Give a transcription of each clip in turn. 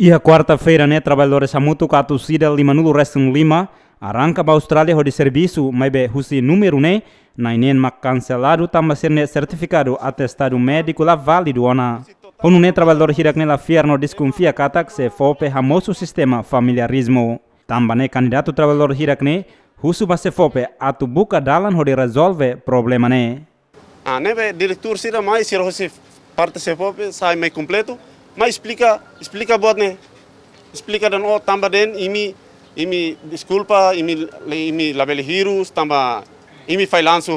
E a quarta-feira, né, trabalhadores muito Sida, lima nulo reston lima, arranca para Austrália o de serviço, mas be husi número, né, na inen mak cancelado, tamba ser né, certificado atestado médico lá válido, ona. Onu né, trabalhador no nela fierno desconfia kata que se fope famoso sistema familiarismo. Tamba né, candidato trabalhador hirak husu ba se fope atu buka dalan ho de resolve problema né. Ah, né, be direktur sira mais sira husi parte se fope sai mais completo, mas explica, explica buat né? Explica dan oh tamba den imi imi desculpa, imi imi label heroes tamba, imi finance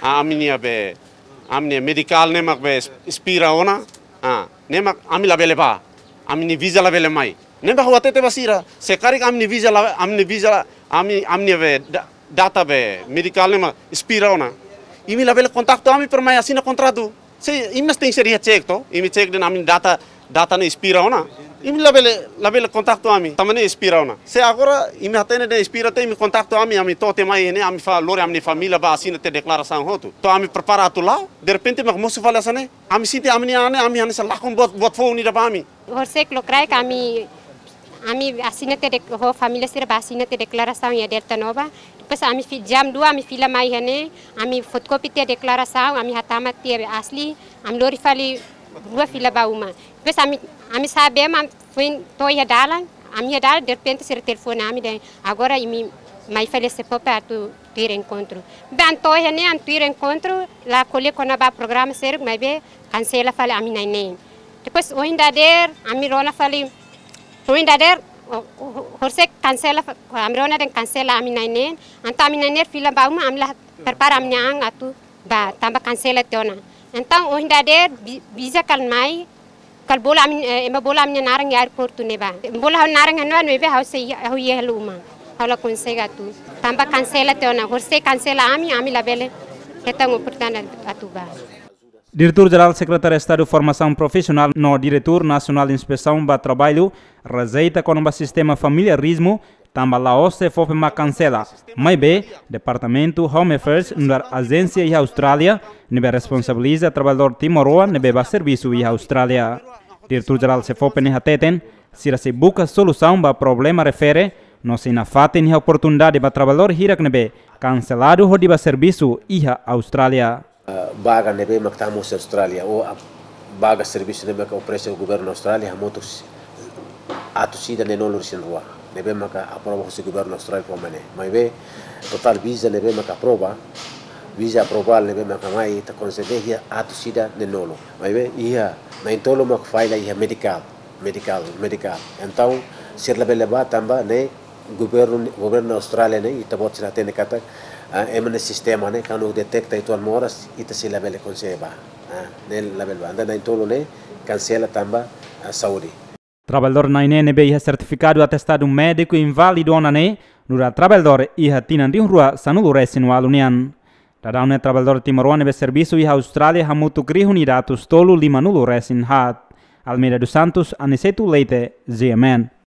a aminia be amne medical nemak be spira ona ah nemak ami label pa amini visa label mai nemak huate te basira sekarik amini visa amini visa ami amni be data be medical nemak spira ona imi label kontakto ami permai asina contrato, se imi tem seria check to imi check den amini data data ne inspira ona. Imi labele labele kontakto ami. Tamane inspira ona. Se agora imi hatene ne inspira te imi kontakto ami ami to te mai e, ne ami fa lore ami familia ba asine te deklara san hotu. To ami prepara tu la. De repente mag mosu fala sane. Ami sinte ami ne ane ami ane sa lakon bot bot fo ni da ami. Hor sek lo krai ami ami asine te ho familia sir ba asine te deklara san ya e delta nova. Pas ami fi jam 2 ami fila mai ane e ami fotokopi te deklara san ami hatamat te asli. Ami lori fali rua filha uma. Depois a me saber, é mas fui toia dela, a minha dar de repente se telefonava, né? agora me mas faleceu para tu ir encontro. Bem, toia nem a tu ir né? encontro, lá colhe quando vai programa ser, mas bem, cancela falei a minha neném. Depois o ainda der, a mim rona falei, o ainda der, Horse cancela, amrona den cancela aminainen, então, anta aminainer filan bauma amla prepara amnyang atu ba tamba cancela tiona. Então, o oh, Hindade bisa calmai, calbola min, ema bola min eh, narang yar portu neba. Bola hau narang hanua nebe hau se hau ye heluma. Hau la a tu. Tamba cancela teona, horse cancela a a mim mim ami, ami labele. Retang oportana atuba. Diretor-Geral Secretário de Estado de Formação Profissional no Diretor Nacional de Inspeção do Trabalho, Razeita o Sistema Familiarismo, tamba la OCE fope ma cancela. Mai be, Departamento Home Affairs na agência e Austrália, nebe responsabiliza trabalhador Timoroa nebe ba serviço e Austrália. Diretor geral se fope neha hateten, sira se busca solução ba problema refere, não se na fate ni oportunidade ba trabalhador hirak nebe cancelado ho ba serviço e Austrália. Uh, baga nebe maktamos Austrália ou baga serviço nebe ka oferece o governo Austrália, motos atusida nenolur sin rua lebe maka aproba hosi governo austral ko mane maibe total visa lebe maka aproba visa aprova lebe maka mai ta concede hia atu sida ne nolo maibe ia na intolo maka faila hia medical medical medical então ser lebe leba tamba ne governo governo austral ne ita bot sira tene kata um eh, sistema né kanu detecta itu almoras ita sila bele conceba eh, ne label banda na intolo ne cancela tamba eh, saudi Trabalhador na INNB ia certificado e atestado médico inválido onane, nura trabalhador ia tina de um rua sanulu resinu alunian. trabalador trabalhador timoruane be serviço ia Australia hamutu datu tolu limanulu resin hat. Almeida dos Santos, Aniceto Leite, ZMN.